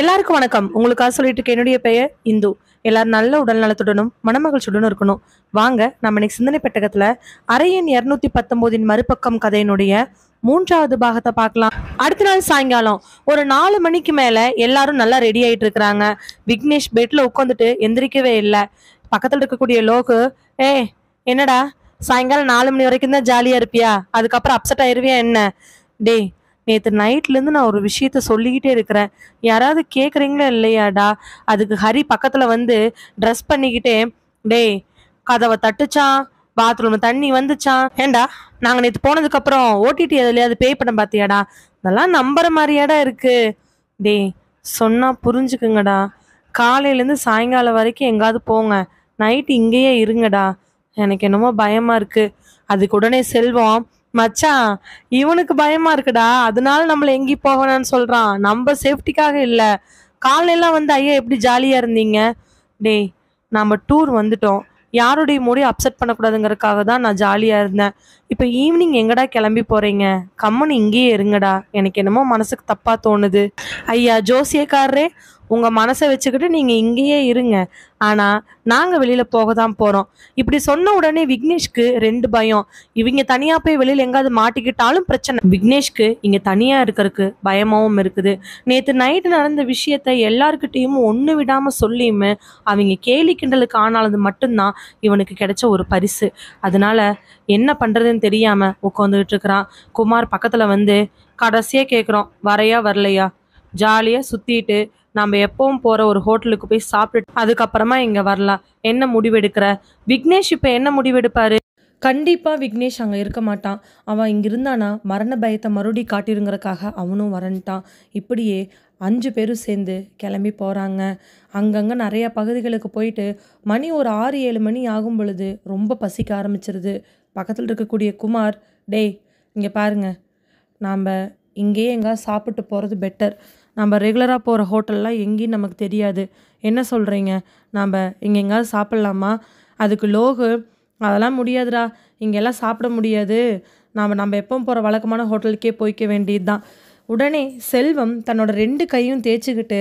எல்லாருக்கும் வணக்கம் உங்களுக்காக சொல்லிட்டு என்னுடைய பெயர் இந்து எல்லாரும் நல்ல உடல் நலத்துடனும் மனமகிழ்ச்சியுடனும் இருக்கணும் வாங்க நம்ம இன்னைக்கு சிந்தனை பெட்டகத்துல அரையின் இருநூத்தி பத்தொன்பதின் மறுபக்கம் கதையினுடைய மூன்றாவது பாகத்தை பார்க்கலாம் அடுத்த நாள் சாயங்காலம் ஒரு நாலு மணிக்கு மேல எல்லாரும் நல்லா ரெடி ஆயிட்டு இருக்கிறாங்க விக்னேஷ் பெட்ல உட்காந்துட்டு எந்திரிக்கவே இல்லை பக்கத்துல இருக்கக்கூடிய லோக்கு ஏ என்னடா சாயங்காலம் நாலு மணி வரைக்கும் தான் ஜாலியா இருப்பியா அதுக்கப்புறம் அப்செட் ஆயிருவியா என்ன டேய் நேற்று நைட்லேருந்து நான் ஒரு விஷயத்த சொல்லிக்கிட்டே இருக்கிறேன் யாராவது கேட்குறீங்களா இல்லையாடா அதுக்கு ஹரி பக்கத்தில் வந்து ட்ரெஸ் பண்ணிக்கிட்டே டேய் கதவை தட்டுச்சான் பாத்ரூம் தண்ணி வந்துச்சான் ஏண்டா நாங்கள் நேற்று போனதுக்கப்புறம் ஓடிடி எதுலையாவது பே படம் பார்த்தியாடா இதெல்லாம் நம்புற மாதிரியாடா இருக்கு டேய் சொன்னால் புரிஞ்சுக்குங்கடா காலையிலேருந்து சாயங்காலம் வரைக்கும் எங்காவது போங்க நைட்டு இங்கேயே இருங்கடா எனக்கு என்னமோ பயமாக இருக்குது அதுக்கு உடனே செல்வம் மச்சான் இவனுக்கு பயமா இருக்குடா அதனால நம்மள எங்கேயும் போகணும்னு சொல்றான் நம்ம சேஃப்டிக்காக இல்ல காலையெல்லாம் வந்து ஐயா எப்படி ஜாலியா இருந்தீங்க டேய் நம்ம டூர் வந்துட்டோம் யாருடைய மூடையும் அப்செட் பண்ணக்கூடாதுங்கிறதுக்காக தான் நான் ஜாலியாக இருந்தேன் இப்போ ஈவினிங் எங்கடா கிளம்பி போகிறீங்க கம்மனு இங்கேயே இருங்கடா எனக்கு என்னமோ மனசுக்கு தப்பாக தோணுது ஐயா ஜோசியக்காரரே உங்கள் மனசை வச்சுக்கிட்டு நீங்கள் இங்கேயே இருங்க ஆனால் நாங்கள் வெளியில் போக தான் போகிறோம் இப்படி சொன்ன உடனே விக்னேஷ்க்கு ரெண்டு பயம் இவங்க தனியாக போய் வெளியில் எங்காவது மாட்டிக்கிட்டாலும் பிரச்சனை விக்னேஷ்க்கு இங்கே தனியாக இருக்கிறதுக்கு பயமாகவும் இருக்குது நேற்று நைட்டு நடந்த விஷயத்த எல்லாருக்கிட்டேயும் ஒன்று விடாமல் சொல்லியுமே அவங்க கேலி கிண்டலுக்கு ஆனாலும் மட்டும்தான் இவனுக்கு கிடைச்ச ஒரு பரிசு அதனால் என்ன பண்ணுறதுன்னு தெரியாமல் உட்காந்துக்கிட்டு இருக்கிறான் குமார் பக்கத்தில் வந்து கடைசியாக கேட்குறோம் வரையா வரலையா ஜாலியாக சுற்றிட்டு நம்ம எப்பவும் போகிற ஒரு ஹோட்டலுக்கு போய் சாப்பிட்டு அதுக்கப்புறமா இங்கே வரலாம் என்ன முடிவெடுக்கிற விக்னேஷ் இப்போ என்ன முடிவெடுப்பாரு கண்டிப்பாக விக்னேஷ் அங்கே இருக்க மாட்டான் அவன் இங்கே இருந்தானா மரண பயத்தை மறுபடி காட்டிருங்கிறக்காக அவனும் வரன்ட்டான் இப்படியே அஞ்சு பேரும் சேர்ந்து கிளம்பி போகிறாங்க அங்கங்கே நிறையா பகுதிகளுக்கு போயிட்டு மணி ஒரு ஆறு ஏழு மணி ஆகும் பொழுது ரொம்ப பசிக்க ஆரம்பிச்சிருது பக்கத்தில் இருக்கக்கூடிய குமார் டேய் இங்கே பாருங்க நாம் இங்கேயே எங்கே சாப்பிட்டு போகிறது பெட்டர் நம்ம ரெகுலராக போகிற ஹோட்டல்லாம் எங்கேயும் நமக்கு தெரியாது என்ன சொல்கிறீங்க நாம் இங்கே எங்கேயாவது சாப்பிட்லாமா அதுக்கு லோகு அதெல்லாம் முடியாதுடா இங்கெல்லாம் சாப்பிட முடியாது நாம் நம்ம எப்போ போகிற வழக்கமான ஹோட்டலுக்கே போய்க்க வேண்டியது தான் உடனே செல்வம் தன்னோட ரெண்டு கையும் தேய்ச்சிக்கிட்டு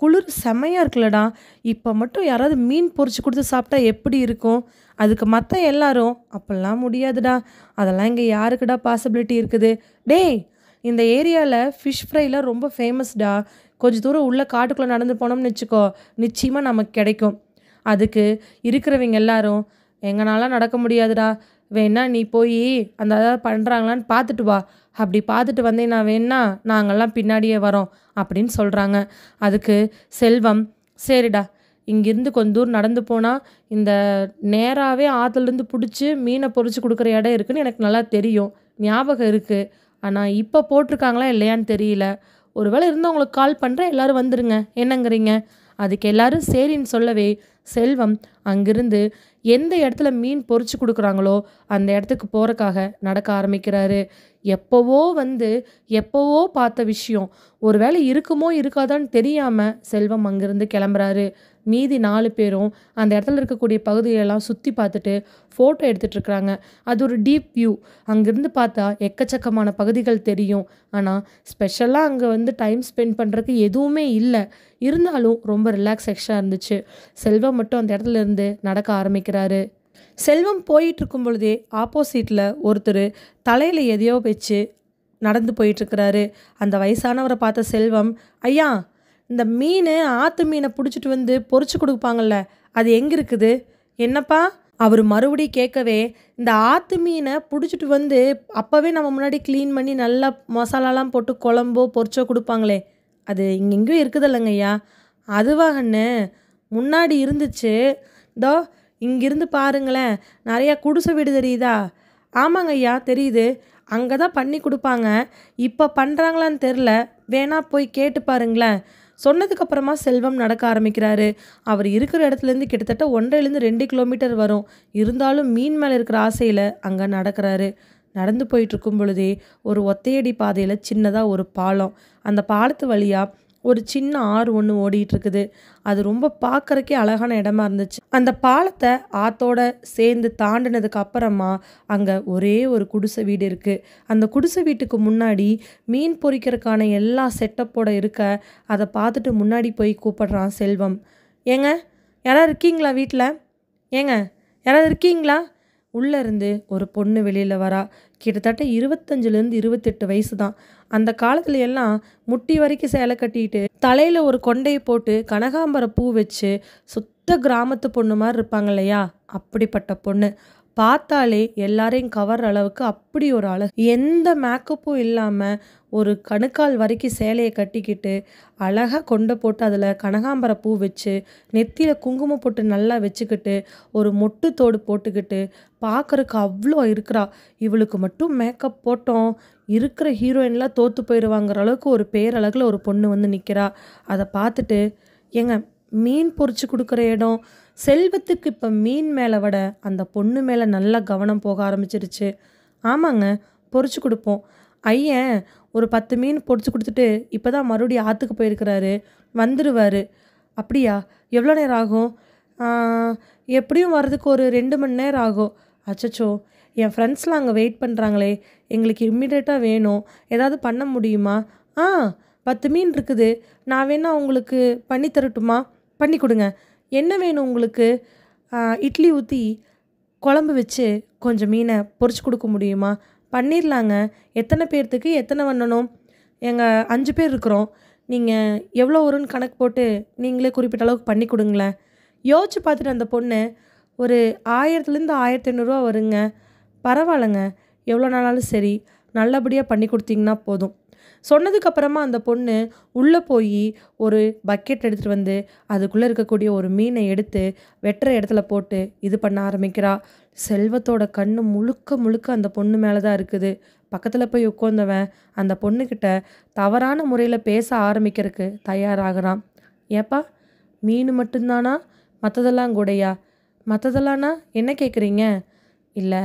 குளிர் செமையாக இருக்குல்லடா இப்போ மட்டும் யாராவது மீன் பொறிச்சு கொடுத்து சாப்பிட்டா எப்படி இருக்கும் அதுக்கு மற்ற எல்லாரும் அப்போல்லாம் முடியாதுடா அதெல்லாம் இங்கே யாருக்குடா பாசிபிலிட்டி இருக்குது டேய் இந்த ஏரியாவில் ஃபிஷ் ஃப்ரைலாம் ரொம்ப ஃபேமஸ்டா கொஞ்சம் தூரம் உள்ளே காட்டுக்குள்ளே நடந்து போனோம்னு வச்சுக்கோ நிச்சயமாக நமக்கு கிடைக்கும் அதுக்கு இருக்கிறவங்க எல்லாரும் எங்கனாலாம் நடக்க முடியாதுடா வேணா நீ போய் அந்த அதாவது பண்ணுறாங்களான்னு பார்த்துட்டு வா அப்படி பார்த்துட்டு வந்தேன்னா வேணா நாங்கள்லாம் பின்னாடியே வரோம் அப்படின்னு சொல்கிறாங்க அதுக்கு செல்வம் சரிடா இங்கேருந்து கொஞ்சம் தூரம் நடந்து போனால் இந்த நேராகவே ஆற்றுலேருந்து பிடிச்சி மீனை பொறிச்சு கொடுக்குற இடம் இருக்குதுன்னு எனக்கு நல்லா தெரியும் ஞாபகம் இருக்குது ஆனால் இப்போ போட்டிருக்காங்களா இல்லையான்னு தெரியல ஒருவேளை இருந்தவங்களுக்கு கால் பண்ணுறேன் எல்லோரும் வந்துடுங்க என்னங்கிறீங்க அதுக்கு எல்லாரும் சரின்னு சொல்லவே செல்வம் அங்கிருந்து எந்த இடத்துல மீன் பொறிச்சு கொடுக்குறாங்களோ அந்த இடத்துக்கு போகிறக்காக நடக்க ஆரம்பிக்கிறாரு எப்போவோ வந்து எப்போவோ பார்த்த விஷயம் ஒரு வேளை இருக்குமோ இருக்காதான்னு தெரியாமல் செல்வம் அங்கேருந்து கிளம்புறாரு மீதி நாலு பேரும் அந்த இடத்துல இருக்கக்கூடிய பகுதியெல்லாம் சுற்றி பார்த்துட்டு ஃபோட்டோ எடுத்துகிட்ருக்குறாங்க அது ஒரு டீப் வியூ அங்கேருந்து பார்த்தா எக்கச்சக்கமான பகுதிகள் தெரியும் ஆனால் ஸ்பெஷலாக அங்கே வந்து டைம் ஸ்பெண்ட் பண்ணுறதுக்கு எதுவுமே இல்லை இருந்தாலும் ரொம்ப ரிலாக்ஸேஷனாக இருந்துச்சு செல்வம் மட்டும் அந்த இடத்துல இருந்து நடக்க ஆரம்பிக்கிறாரு செல்வம் போயிட்டு இருக்கும் பொழுதே ஆப்போசிட்டில் ஒருத்தர் தலையில் எதையோ வச்சு நடந்து போயிட்டுருக்கிறாரு அந்த வயசானவரை பார்த்த செல்வம் ஐயா இந்த மீன் ஆற்று மீனை பிடிச்சிட்டு வந்து பொறிச்சு கொடுப்பாங்கள்ல அது எங்கே இருக்குது என்னப்பா அவர் மறுபடி கேட்கவே இந்த ஆற்று மீனை பிடிச்சிட்டு வந்து அப்போவே நம்ம முன்னாடி க்ளீன் பண்ணி நல்லா மசாலாலாம் போட்டு குழம்போ பொறிச்சோ கொடுப்பாங்களே அது இங்கெங்கேயும் ஐயா அதுவாகண்ணு முன்னாடி இருந்துச்சு இதோ இங்கிருந்து பாருங்களேன் நிறையா குடிசை வீடு தெரியுதா ஆமாங்க ஐயா தெரியுது அங்கே தான் பண்ணி கொடுப்பாங்க இப்போ பண்ணுறாங்களான்னு தெரில வேணா போய் கேட்டு பாருங்களேன் சொன்னதுக்கப்புறமா செல்வம் நடக்க ஆரம்பிக்கிறாரு அவர் இருக்கிற இடத்துலேருந்து கிட்டத்தட்ட ஒன்றரைலேருந்து ரெண்டு கிலோமீட்டர் வரும் இருந்தாலும் மீன் மேலே இருக்கிற ஆசையில் அங்கே நடக்கிறாரு நடந்து போயிட்டு இருக்கும் பொழுதே ஒரு ஒத்தையடி பாதையில் சின்னதாக ஒரு பாலம் அந்த பாலத்து வழியாக ஒரு சின்ன ஆறு ஒன்று ஓடிட்டு இருக்குது அது ரொம்ப பார்க்கறக்கே அழகான இடமா இருந்துச்சு அந்த பாலத்தை ஆத்தோட சேர்ந்து தாண்டினதுக்கு அப்புறமா அங்கே ஒரே ஒரு குடிசை வீடு இருக்குது அந்த குடிசை வீட்டுக்கு முன்னாடி மீன் பொறிக்கிறதுக்கான எல்லா செட்டப்போட இருக்க அதை பார்த்துட்டு முன்னாடி போய் கூப்பிடுறான் செல்வம் ஏங்க யாராவது இருக்கீங்களா வீட்டில் ஏங்க யாராவது இருக்கீங்களா உள்ளேருந்து ஒரு பொண்ணு வெளியில் வரா கிட்டத்தட்ட இருபத்தஞ்சிலேருந்து இருபத்தெட்டு வயசு தான் அந்த காலத்துல எல்லாம் முட்டி வரைக்கும் சேலை கட்டிட்டு தலையில் ஒரு கொண்டையை போட்டு கனகாம்பர பூ வச்சு சுத்த கிராமத்து பொண்ணு மாதிரி இருப்பாங்க இல்லையா அப்படிப்பட்ட பொண்ணு பார்த்தாலே எல்லாரையும் கவர் அளவுக்கு அப்படி ஒரு அழகு எந்த மேக்கப்பும் இல்லாமல் ஒரு கணுக்கால் வரைக்கும் சேலையை கட்டிக்கிட்டு அழகாக கொண்டை போட்டு அதில் கனகாம்பர பூ வச்சு நெத்தியில் குங்குமம் போட்டு நல்லா வச்சுக்கிட்டு ஒரு மொட்டு தோடு போட்டுக்கிட்டு பார்க்குறக்கு அவ்வளோ இருக்கிறா இவளுக்கு மட்டும் மேக்கப் போட்டோம் இருக்கிற ஹீரோயின்லாம் தோற்று போயிடுவாங்கிற அளவுக்கு ஒரு பேரழகில் ஒரு பொண்ணு வந்து நிற்கிறா அதை பார்த்துட்டு ஏங்க மீன் பொறிச்சு கொடுக்குற இடம் செல்வத்துக்கு இப்போ மீன் மேலே விட அந்த பொண்ணு மேலே நல்லா கவனம் போக ஆரம்பிச்சிருச்சு ஆமாங்க பொறிச்சு கொடுப்போம் ஐயன் ஒரு பத்து மீன் பொடிச்சு கொடுத்துட்டு இப்போ தான் மறுபடியும் ஆற்றுக்கு போயிருக்கிறாரு வந்துடுவார் அப்படியா எவ்வளோ நேரம் ஆகும் எப்படியும் வர்றதுக்கு ஒரு ரெண்டு மணி நேரம் ஆகும் அச்சச்சோ என் ஃப்ரெண்ட்ஸ்லாம் அங்கே வெயிட் பண்ணுறாங்களே எங்களுக்கு இம்மிடியேட்டாக வேணும் ஏதாவது பண்ண முடியுமா ஆ பத்து மீன் இருக்குது நான் வேணால் உங்களுக்கு பண்ணி தரட்டுமா பண்ணி கொடுங்க என்ன வேணும் உங்களுக்கு இட்லி ஊற்றி குழம்பு வச்சு கொஞ்சம் மீனை பொறிச்சு கொடுக்க முடியுமா பண்ணிடலாங்க எத்தனை பேர்த்துக்கு எத்தனை பண்ணணும் எங்கள் அஞ்சு பேர் இருக்கிறோம் நீங்கள் எவ்வளோ வரும்னு கணக்கு போட்டு நீங்களே குறிப்பிட்ட அளவுக்கு பண்ணி கொடுங்களேன் யோசிச்சு பார்த்துட்டு அந்த பொண்ணு ஒரு ஆயிரத்துலேருந்து ஆயிரத்தி ஐநூறுரூவா வருங்க பரவாயில்லைங்க எவ்வளோ நாளாலும் சரி நல்லபடியாக பண்ணி கொடுத்தீங்கன்னா போதும் சொன்னதுக்கப்புறமா அந்த பொண்ணு உள்ளே போய் ஒரு பக்கெட் எடுத்துகிட்டு வந்து அதுக்குள்ளே இருக்கக்கூடிய ஒரு மீனை எடுத்து வெட்டுற இடத்துல போட்டு இது பண்ண ஆரம்பிக்கிறா செல்வத்தோட கண் முழுக்க முழுக்க அந்த பொண்ணு மேலே தான் இருக்குது பக்கத்தில் போய் உட்காந்தவன் அந்த பொண்ணுக்கிட்ட தவறான முறையில் பேச ஆரம்பிக்கிறதுக்கு தயாராகிறான் ஏப்பா மீன் மட்டும்தானா மற்றதெல்லாம் கூடையா மற்றதெல்லாம்னா என்ன கேட்குறீங்க இல்லை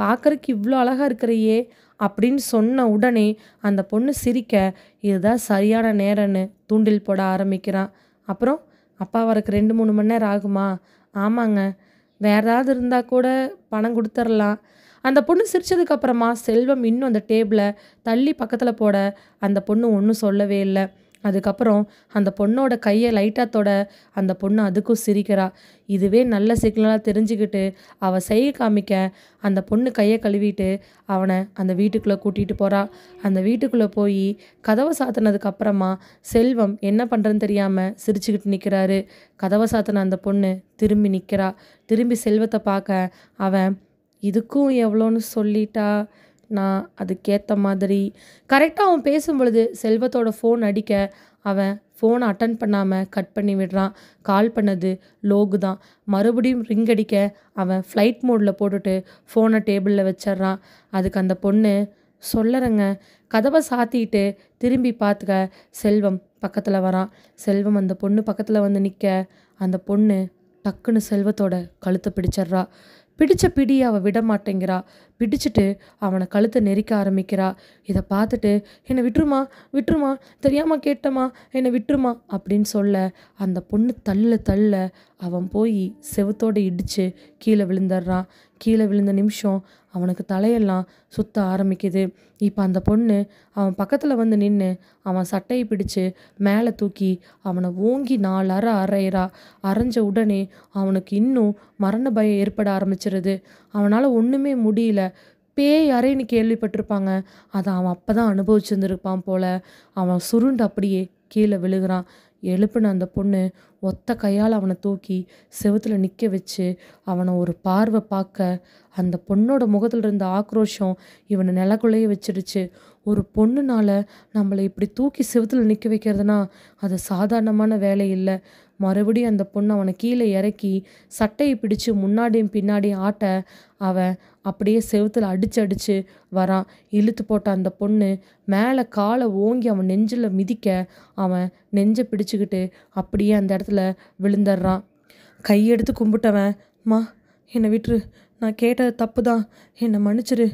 பார்க்குறக்கு இவ்வளோ அழகாக இருக்கிறையே அப்படின்னு சொன்ன உடனே அந்த பொண்ணு சிரிக்க இதுதான் சரியான நேரம்னு தூண்டில் போட ஆரம்பிக்கிறான் அப்புறம் அப்பா வரக்கு ரெண்டு மூணு மணி நேரம் ஆகுமா ஆமாங்க வேறு ஏதாவது இருந்தால் கூட பணம் கொடுத்துர்லாம் அந்த பொண்ணு சிரித்ததுக்கப்புறமா செல்வம் இன்னும் அந்த டேபிளை தள்ளி பக்கத்தில் போட அந்த பொண்ணு ஒன்றும் சொல்லவே இல்லை அதுக்கப்புறம் அந்த பொண்ணோட கையை லைட்டாக தொட அந்த பொண்ணு அதுக்கும் சிரிக்கிறா இதுவே நல்ல சிக்னலாக தெரிஞ்சுக்கிட்டு அவள் செய்ய காமிக்க அந்த பொண்ணு கையை கழுவிட்டு அவனை அந்த வீட்டுக்குள்ளே கூட்டிகிட்டு போகிறா அந்த வீட்டுக்குள்ளே போய் கதவை சாத்தினதுக்கப்புறமா செல்வம் என்ன பண்ணுறதுன்னு தெரியாமல் சிரிச்சுக்கிட்டு நிற்கிறாரு கதவை சாத்தின அந்த பொண்ணு திரும்பி நிற்கிறா திரும்பி செல்வத்தை பார்க்க அவன் இதுக்கும் எவ்வளோன்னு சொல்லிட்டா நான் அதுக்கேற்ற மாதிரி கரெக்டாக அவன் பேசும்பொழுது செல்வத்தோட ஃபோன் அடிக்க அவன் ஃபோனை அட்டன் பண்ணாமல் கட் பண்ணி விடுறான் கால் பண்ணது லோகு தான் மறுபடியும் ரிங் அடிக்க அவன் ஃப்ளைட் மோடில் போட்டுட்டு ஃபோனை டேபிளில் வச்சிட்றான் அதுக்கு அந்த பொண்ணு சொல்லறங்க கதவை சாத்திட்டு திரும்பி பார்த்துக்க செல்வம் பக்கத்தில் வரான் செல்வம் அந்த பொண்ணு பக்கத்தில் வந்து நிற்க அந்த பொண்ணு டக்குன்னு செல்வத்தோட கழுத்தை பிடிச்சிட்றா பிடித்த பிடி அவள் விட மாட்டேங்கிறா பிடிச்சிட்டு அவனை கழுத்தை நெரிக்க ஆரம்பிக்கிறா இதை பார்த்துட்டு என்னை விட்டுருமா விட்டுருமா தெரியாமல் கேட்டமா என்னை விட்டுருமா அப்படின்னு சொல்ல அந்த பொண்ணு தள்ள தள்ள அவன் போய் செவத்தோடு இடித்து கீழே விழுந்துடுறான் கீழே விழுந்த நிமிஷம் அவனுக்கு தலையெல்லாம் சுத்த ஆரம்பிக்குது இப்போ அந்த பொண்ணு அவன் பக்கத்தில் வந்து நின்று அவன் சட்டையை பிடிச்சு மேலே தூக்கி அவனை ஓங்கி நாலு அற அரையிறா அரைஞ்ச உடனே அவனுக்கு இன்னும் மரண பயம் ஏற்பட ஆரம்பிச்சிருது அவனால் ஒன்றுமே முடியல பேய் அறைன்னு கேள்விப்பட்டிருப்பாங்க அதை அவன் அப்போ தான் அனுபவிச்சிருந்துருப்பான் போல் அவன் சுருண்டு அப்படியே கீழே விழுகிறான் எழுப்பின அந்த பொண்ணு ஒத்த கையால் அவனை தூக்கி செவத்தில் நிற்க வச்சு அவனை ஒரு பார்வை பார்க்க அந்த பொண்ணோட முகத்தில் இருந்த ஆக்ரோஷம் இவனை நிலக்குள்ளேயே வச்சிடுச்சு ஒரு பொண்ணுனால நம்மளை இப்படி தூக்கி செவுத்தில் நிற்க வைக்கிறதுனா அது சாதாரணமான வேலை இல்லை மறுபடியும் அந்த பொண்ணு அவனை கீழே இறக்கி சட்டையை பிடிச்சு முன்னாடியும் பின்னாடியும் ஆட்ட அவன் அப்படியே செவத்தில் அடிச்சு அடிச்சு வரான் இழுத்து போட்ட அந்த பொண்ணு மேலே காலை ஓங்கி அவன் நெஞ்சில் மிதிக்க அவன் நெஞ்சை பிடிச்சிக்கிட்டு அப்படியே அந்த இடத்துல விழுந்துடுறான் கையெடுத்து கும்பிட்டவன் மா என்னை விட்டுரு நான் கேட்டது தப்பு தான் என்னை மன்னிச்சிரு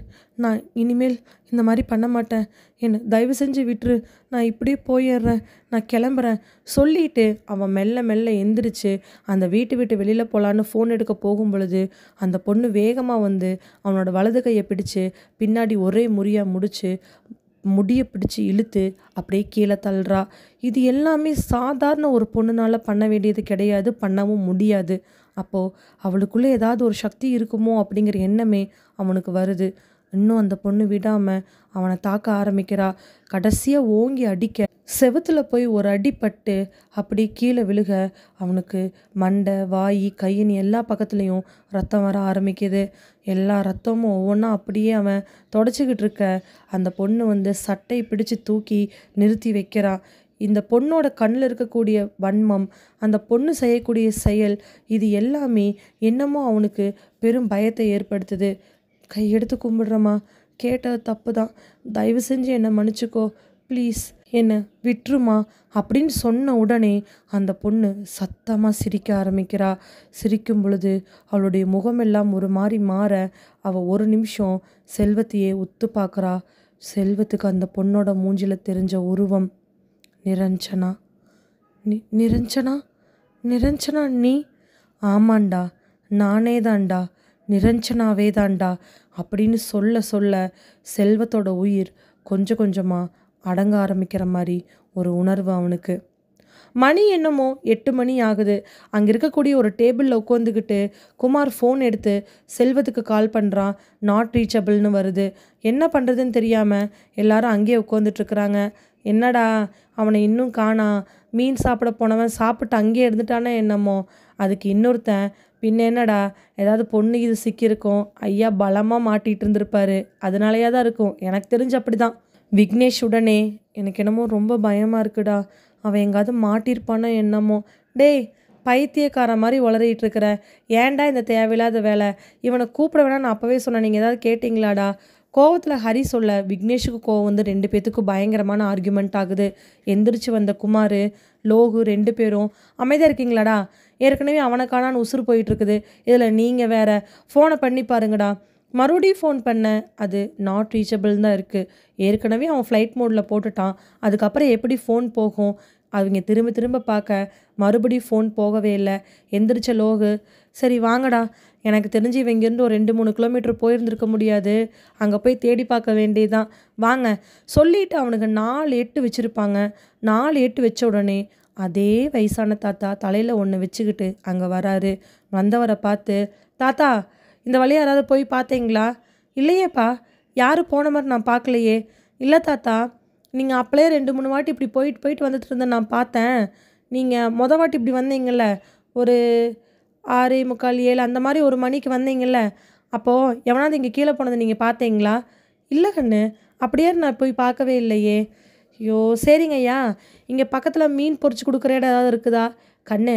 நான் இனிமேல் இந்த மாதிரி பண்ண மாட்டேன் என்னை தயவு செஞ்சு விட்டுரு நான் இப்படியே போயிடுறேன் நான் கிளம்புறேன் சொல்லிட்டு அவன் மெல்ல மெல்ல எந்திரிச்சு அந்த வீட்டு விட்டு வெளியில் போகலான்னு ஃபோன் எடுக்க போகும் பொழுது அந்த பொண்ணு வேகமாக வந்து அவனோட வலது கையை பிடிச்சு பின்னாடி ஒரே முறியாக முடிச்சு முடியை பிடிச்சி இழுத்து அப்படியே கீழே தள்ளுறா இது எல்லாமே சாதாரண ஒரு பொண்ணுனால் பண்ண வேண்டியது கிடையாது பண்ணவும் முடியாது அப்போது அவளுக்குள்ளே ஏதாவது ஒரு சக்தி இருக்குமோ அப்படிங்கிற எண்ணமே அவனுக்கு வருது இன்னும் அந்த பொண்ணு விடாமல் அவனை தாக்க ஆரம்பிக்கிறா கடைசியாக ஓங்கி அடிக்க செவத்தில் போய் ஒரு அடிப்பட்டு அப்படி கீழே விழுக அவனுக்கு மண்டை வாய் கையின் எல்லா பக்கத்துலேயும் ரத்தம் வர ஆரம்பிக்குது எல்லா ரத்தமும் ஒவ்வொன்றா அப்படியே அவன் தொடச்சிக்கிட்டு இருக்க அந்த பொண்ணு வந்து சட்டை பிடிச்சு தூக்கி நிறுத்தி வைக்கிறான் இந்த பொண்ணோட கண்ணில் இருக்கக்கூடிய வன்மம் அந்த பொண்ணு செய்யக்கூடிய செயல் இது எல்லாமே என்னமோ அவனுக்கு பெரும் பயத்தை ஏற்படுத்துது கையெடுத்து எடுத்து கும்பிடுறமா கேட்டது தப்பு தான் தயவு செஞ்சு என்னை மன்னிச்சுக்கோ ப்ளீஸ் என்னை விட்டுருமா அப்படின்னு சொன்ன உடனே அந்த பொண்ணு சத்தமாக சிரிக்க ஆரம்பிக்கிறா சிரிக்கும் பொழுது அவளுடைய முகமெல்லாம் ஒரு மாதிரி மாற அவள் ஒரு நிமிஷம் செல்வத்தையே உத்து பார்க்குறா செல்வத்துக்கு அந்த பொண்ணோட மூஞ்சில் தெரிஞ்ச உருவம் நிரஞ்சனா நி நிரஞ்சனா நிரஞ்சனா நீ ஆமாண்டா நானே தாண்டா நிரஞ்சனாவே தாண்டா அப்படின்னு சொல்ல சொல்ல செல்வத்தோட உயிர் கொஞ்சம் கொஞ்சமாக அடங்க ஆரம்பிக்கிற மாதிரி ஒரு உணர்வு அவனுக்கு மணி என்னமோ எட்டு மணி ஆகுது அங்கே இருக்கக்கூடிய ஒரு டேபிளில் உட்காந்துக்கிட்டு குமார் ஃபோன் எடுத்து செல்வத்துக்கு கால் பண்ணுறான் நாட் ரீச்சபிள்னு வருது என்ன பண்ணுறதுன்னு தெரியாமல் எல்லாரும் அங்கேயே உட்காந்துட்ருக்குறாங்க என்னடா அவனை இன்னும் காணா மீன் சாப்பிட போனவன் சாப்பிட்டு அங்கேயே இருந்துட்டானே என்னமோ அதுக்கு இன்னொருத்தன் பின்ன என்னடா ஏதாவது பொண்ணு இது சிக்கியிருக்கும் ஐயா பலமாக மாட்டிகிட்டு இருந்திருப்பாரு அதனாலயா தான் இருக்கும் எனக்கு தெரிஞ்சு அப்படி தான் விக்னேஷ் உடனே எனக்கு என்னமோ ரொம்ப பயமாக இருக்குடா அவன் எங்காவது மாட்டியிருப்பானோ என்னமோ டேய் பைத்தியக்காரன் மாதிரி வளரிகிட்டு இருக்கிற ஏன்டா இந்த தேவையில்லாத வேலை இவனை கூப்பிட வேணா நான் அப்போவே சொன்னேன் நீங்கள் ஏதாவது கேட்டிங்களாடா கோவத்தில் ஹரி சொல்ல விக்னேஷுக்கு கோவம் வந்து ரெண்டு பேத்துக்கும் பயங்கரமான ஆர்கியூமெண்ட் ஆகுது எந்திரிச்சு வந்த குமார் லோகு ரெண்டு பேரும் அமைதியாக இருக்கீங்களாடா ஏற்கனவே அவனுக்கான உசுறு போயிட்டுருக்குது இதில் நீங்கள் வேற ஃபோனை பண்ணி பாருங்கடா மறுபடியும் ஃபோன் பண்ண அது நாட் ரீச்சபிள் தான் இருக்குது ஏற்கனவே அவன் ஃப்ளைட் மோடில் போட்டுட்டான் அதுக்கப்புறம் எப்படி ஃபோன் போகும் அவங்க திரும்ப திரும்ப பார்க்க மறுபடியும் ஃபோன் போகவே இல்லை எந்திரிச்ச லோகு சரி வாங்கடா எனக்கு தெரிஞ்சு இவங்கிருந்து ஒரு ரெண்டு மூணு கிலோமீட்டர் போயிருந்துருக்க முடியாது அங்கே போய் தேடி பார்க்க வேண்டியதுதான் வாங்க சொல்லிவிட்டு அவனுக்கு நாலு எட்டு வச்சுருப்பாங்க நாலு எட்டு வச்ச உடனே அதே வயசான தாத்தா தலையில் ஒன்று வச்சுக்கிட்டு அங்கே வராரு வந்தவரை பார்த்து தாத்தா இந்த வழி யாராவது போய் பார்த்தீங்களா இல்லையேப்பா யாரும் போன மாதிரி நான் பார்க்கலையே இல்லை தாத்தா நீங்கள் அப்பளே ரெண்டு மூணு வாட்டி இப்படி போயிட்டு போயிட்டு வந்துட்டு இருந்தேன் நான் பார்த்தேன் நீங்கள் மொதல் வாட்டி இப்படி வந்தீங்கள்ல ஒரு ஆறு முக்கால் ஏழு அந்த மாதிரி ஒரு மணிக்கு வந்தீங்கள்ல அப்போது எவனாவது இங்கே கீழே போனதை நீங்கள் பார்த்தீங்களா இல்லை கண்ணு அப்படியே நான் போய் பார்க்கவே இல்லையே ஐயோ சரிங்க ஐயா இங்கே பக்கத்தில் மீன் பொறிச்சு கொடுக்குற இடம் ஏதாவது இருக்குதா கண்ணு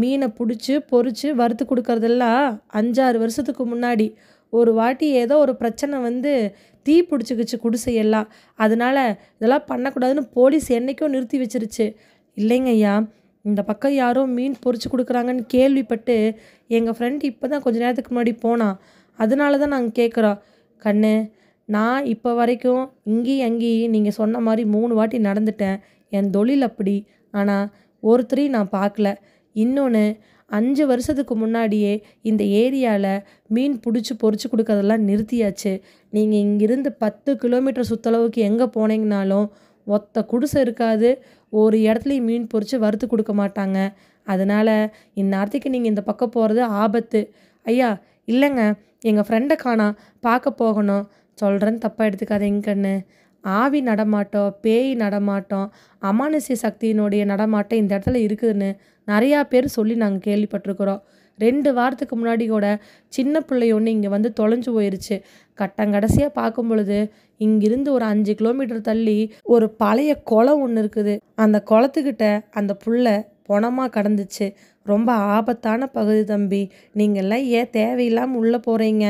மீனை பிடிச்சி பொறிச்சு வறுத்து கொடுக்குறதெல்லாம் அஞ்சாறு வருஷத்துக்கு முன்னாடி ஒரு வாட்டி ஏதோ ஒரு பிரச்சனை வந்து தீ பிடிச்சிக்கிச்சு குடிசையெல்லாம் அதனால் இதெல்லாம் பண்ணக்கூடாதுன்னு போலீஸ் என்றைக்கும் நிறுத்தி வச்சிருச்சு இல்லைங்க ஐயா இந்த பக்கம் யாரோ மீன் பொறிச்சு கொடுக்குறாங்கன்னு கேள்விப்பட்டு எங்கள் ஃப்ரெண்ட் இப்போ தான் கொஞ்ச நேரத்துக்கு முன்னாடி போனான் அதனால தான் நாங்கள் கேட்குறோம் கண்ணு நான் இப்போ வரைக்கும் இங்கேயும் அங்கேயும் நீங்கள் சொன்ன மாதிரி மூணு வாட்டி நடந்துட்டேன் என் தொழில் அப்படி ஆனால் ஒருத்தரையும் நான் பார்க்கல இன்னொன்று அஞ்சு வருஷத்துக்கு முன்னாடியே இந்த ஏரியாவில் மீன் பிடிச்சி பொறிச்சு கொடுக்கறதெல்லாம் நிறுத்தியாச்சு நீங்கள் இங்கிருந்து பத்து கிலோமீட்டர் சுற்றளவுக்கு எங்கே போனீங்கனாலும் ஒத்த குடிசை இருக்காது ஒரு இடத்துலையும் மீன் பொறிச்சு வறுத்து கொடுக்க மாட்டாங்க அதனால் இந்நேரத்துக்கு நீங்கள் இந்த பக்கம் போகிறது ஆபத்து ஐயா இல்லைங்க எங்கள் ஃப்ரெண்டை காணா பார்க்க போகணும் சொல்கிறேன்னு தப்பாக எடுத்துக்காத கண்ணு ஆவி நடமாட்டம் பேய் நடமாட்டம் அமானுஷ்ய சக்தியினுடைய நடமாட்டம் இந்த இடத்துல இருக்குதுன்னு நிறையா பேர் சொல்லி நாங்கள் கேள்விப்பட்டிருக்கிறோம் ரெண்டு வாரத்துக்கு முன்னாடி கூட சின்ன பிள்ளை ஒன்று இங்கே வந்து தொலைஞ்சு போயிருச்சு கட்டங்கடைசியாக பார்க்கும் பொழுது இங்கிருந்து ஒரு அஞ்சு கிலோமீட்டர் தள்ளி ஒரு பழைய குளம் ஒன்று இருக்குது அந்த குளத்துக்கிட்ட அந்த புள்ள பணமாக கடந்துச்சு ரொம்ப ஆபத்தான பகுதி தம்பி நீங்கள்லாம் ஏன் தேவையில்லாமல் உள்ளே போகிறீங்க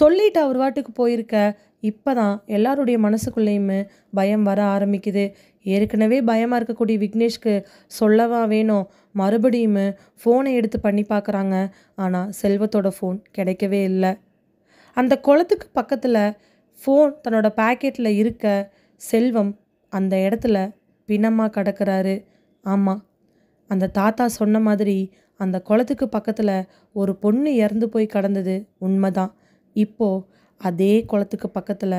சொல்லிட்டு அவர் வாட்டுக்கு போயிருக்க இப்போ தான் எல்லாருடைய மனசுக்குள்ளேயுமே பயம் வர ஆரம்பிக்குது ஏற்கனவே பயமாக இருக்கக்கூடிய விக்னேஷ்க்கு சொல்லவா வேணும் மறுபடியும் ஃபோனை எடுத்து பண்ணி பார்க்குறாங்க ஆனால் செல்வத்தோட ஃபோன் கிடைக்கவே இல்லை அந்த குளத்துக்கு பக்கத்தில் ஃபோன் தன்னோட பேக்கெட்டில் இருக்க செல்வம் அந்த இடத்துல பிணமாக கிடக்கிறாரு ஆமாம் அந்த தாத்தா சொன்ன மாதிரி அந்த குளத்துக்கு பக்கத்தில் ஒரு பொண்ணு இறந்து போய் கடந்தது உண்மைதான் இப்போது அதே குளத்துக்கு பக்கத்தில்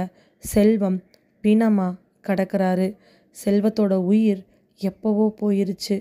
செல்வம் பிணமாக கிடக்கிறாரு செல்வத்தோட உயிர் எப்போவோ போயிருச்சு